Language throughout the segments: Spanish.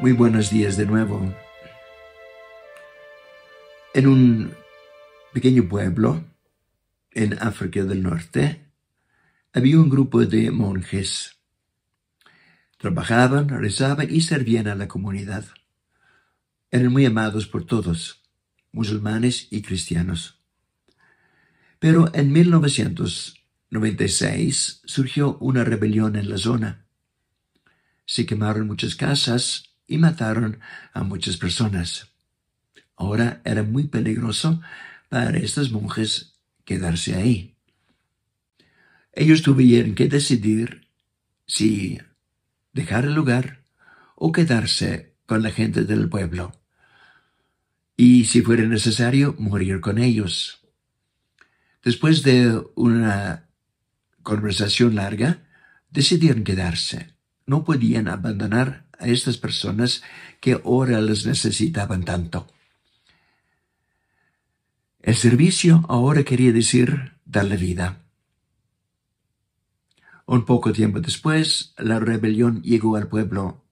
Muy buenos días de nuevo. En un pequeño pueblo en África del Norte había un grupo de monjes. Trabajaban, rezaban y servían a la comunidad. Eran muy amados por todos, musulmanes y cristianos. Pero en 1996 surgió una rebelión en la zona. Se quemaron muchas casas y mataron a muchas personas. Ahora era muy peligroso para estos monjes quedarse ahí. Ellos tuvieron que decidir si dejar el lugar o quedarse con la gente del pueblo y si fuera necesario morir con ellos. Después de una conversación larga, decidieron quedarse. No podían abandonar a estas personas que ahora las necesitaban tanto. El servicio ahora quería decir darle vida. Un poco tiempo después, la rebelión llegó al pueblo.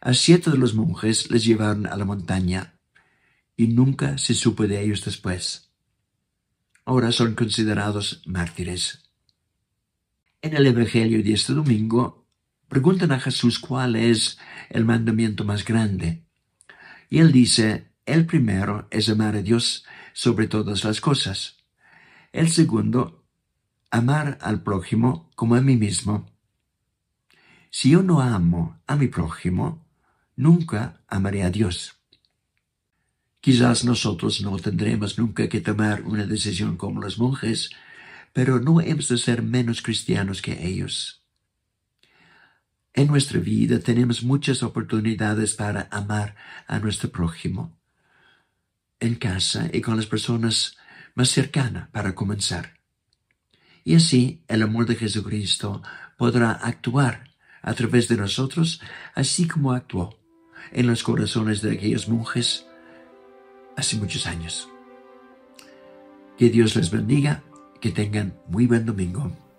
A siete de los monjes les llevaron a la montaña y nunca se supo de ellos después. Ahora son considerados mártires. En el Evangelio de este domingo Preguntan a Jesús cuál es el mandamiento más grande. Y él dice, el primero es amar a Dios sobre todas las cosas. El segundo, amar al prójimo como a mí mismo. Si yo no amo a mi prójimo, nunca amaré a Dios. Quizás nosotros no tendremos nunca que tomar una decisión como los monjes, pero no hemos de ser menos cristianos que ellos. En nuestra vida tenemos muchas oportunidades para amar a nuestro prójimo. En casa y con las personas más cercanas para comenzar. Y así el amor de Jesucristo podrá actuar a través de nosotros, así como actuó en los corazones de aquellos monjes hace muchos años. Que Dios les bendiga, que tengan muy buen domingo.